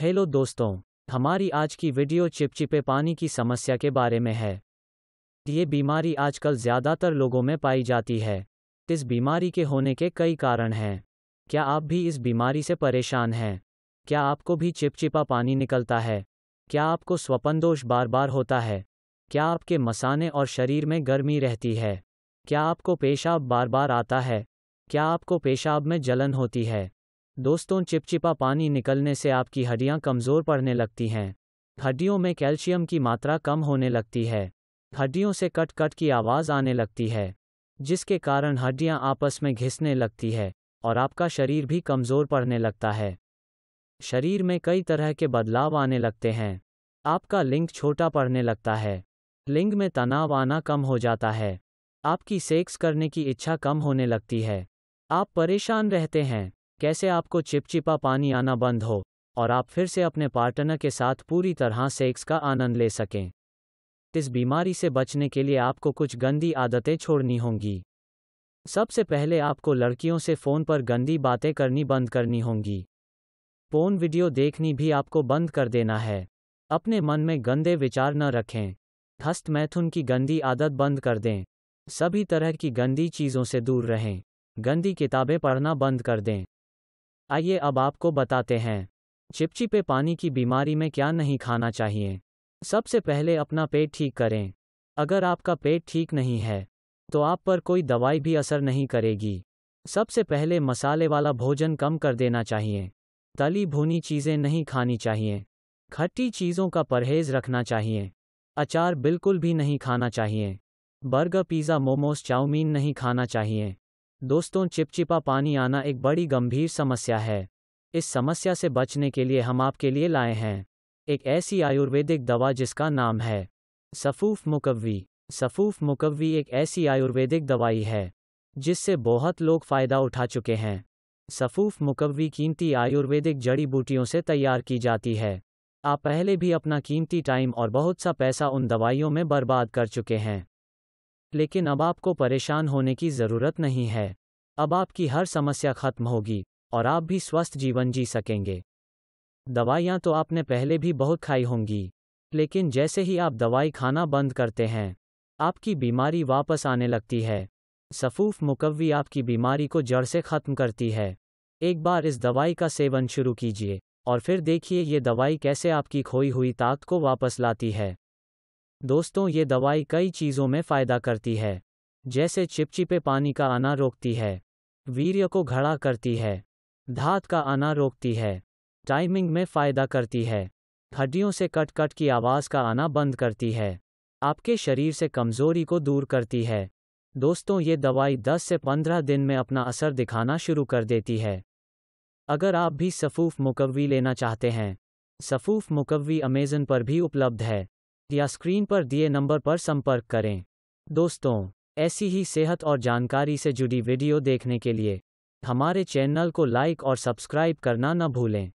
hello दोस्तों हमारी आज की वीडियो चिपचिपे पानी की समस्या के बारे में है ये बीमारी आजकल ज़्यादातर लोगों में पाई जाती है इस बीमारी के होने के कई कारण हैं क्या आप भी इस बीमारी से परेशान हैं क्या आपको भी चिपचिपा पानी निकलता है क्या आपको स्वपनदोष बार बार होता है क्या आपके मसाने और शरीर में गर्मी रहती है क्या आपको पेशाब बार बार आता है क्या आपको पेशाब में जलन होती है दोस्तों चिपचिपा पानी निकलने से आपकी हड्डियाँ कमज़ोर पड़ने लगती हैं हड्डियों में कैल्शियम की मात्रा कम होने लगती है हड्डियों से कट कट की आवाज़ आने लगती है जिसके कारण हड्डियां आपस में घिसने लगती है और आपका शरीर भी कमज़ोर पड़ने लगता है शरीर में कई तरह के बदलाव आने लगते हैं आपका लिंग छोटा पड़ने लगता है लिंग में तनाव आना कम हो जाता है आपकी सेक्स करने की इच्छा कम होने लगती है आप परेशान रहते हैं कैसे आपको चिपचिपा पानी आना बंद हो और आप फिर से अपने पार्टनर के साथ पूरी तरह सेक्स का आनंद ले सकें इस बीमारी से बचने के लिए आपको कुछ गंदी आदतें छोड़नी होंगी सबसे पहले आपको लड़कियों से फ़ोन पर गंदी बातें करनी बंद करनी होंगी फोन वीडियो देखनी भी आपको बंद कर देना है अपने मन में गंदे विचार न रखें हस्त मैथुन की गंदी आदत बंद कर दें सभी तरह की गंदी चीज़ों से दूर रहें गंदी किताबें पढ़ना बंद कर दें आइए अब आपको बताते हैं चिपचिपे पानी की बीमारी में क्या नहीं खाना चाहिए सबसे पहले अपना पेट ठीक करें अगर आपका पेट ठीक नहीं है तो आप पर कोई दवाई भी असर नहीं करेगी सबसे पहले मसाले वाला भोजन कम कर देना चाहिए तली भुनी चीज़ें नहीं खानी चाहिए खट्टी चीज़ों का परहेज रखना चाहिए अचार बिल्कुल भी नहीं खाना चाहिए बर्गर पिज़्ज़ा मोमोज चाउमीन नहीं खाना चाहिए दोस्तों चिपचिपा पानी आना एक बड़ी गंभीर समस्या है इस समस्या से बचने के लिए हम आपके लिए लाए हैं एक ऐसी आयुर्वेदिक दवा जिसका नाम है सफूफ मुकवी सफूफ मुकवी एक ऐसी आयुर्वेदिक दवाई है जिससे बहुत लोग फ़ायदा उठा चुके हैं सफूफ मुकवी कीमती आयुर्वेदिक जड़ी बूटियों से तैयार की जाती है आप पहले भी अपना कीमती टाइम और बहुत सा पैसा उन दवाइयों में बर्बाद कर चुके हैं लेकिन अब आपको परेशान होने की ज़रूरत नहीं है अब आपकी हर समस्या खत्म होगी और आप भी स्वस्थ जीवन जी सकेंगे दवाइयाँ तो आपने पहले भी बहुत खाई होंगी लेकिन जैसे ही आप दवाई खाना बंद करते हैं आपकी बीमारी वापस आने लगती है सफूफ मुकवी आपकी बीमारी को जड़ से ख़त्म करती है एक बार इस दवाई का सेवन शुरू कीजिए और फिर देखिए ये दवाई कैसे आपकी खोई हुई ताकत को वापस लाती है दोस्तों ये दवाई कई चीज़ों में फ़ायदा करती है जैसे चिपचिपे पानी का आना रोकती है वीर्य को घड़ा करती है धात का आना रोकती है टाइमिंग में फ़ायदा करती है हड्डियों से कट कट की आवाज़ का आना बंद करती है आपके शरीर से कमज़ोरी को दूर करती है दोस्तों ये दवाई 10 से 15 दिन में अपना असर दिखाना शुरू कर देती है अगर आप भी सफ़ूफ मुकवी लेना चाहते हैं सफ़ूफ मुकवी अमेज़न पर भी उपलब्ध है या स्क्रीन पर दिए नंबर पर संपर्क करें दोस्तों ऐसी ही सेहत और जानकारी से जुड़ी वीडियो देखने के लिए हमारे चैनल को लाइक और सब्सक्राइब करना न भूलें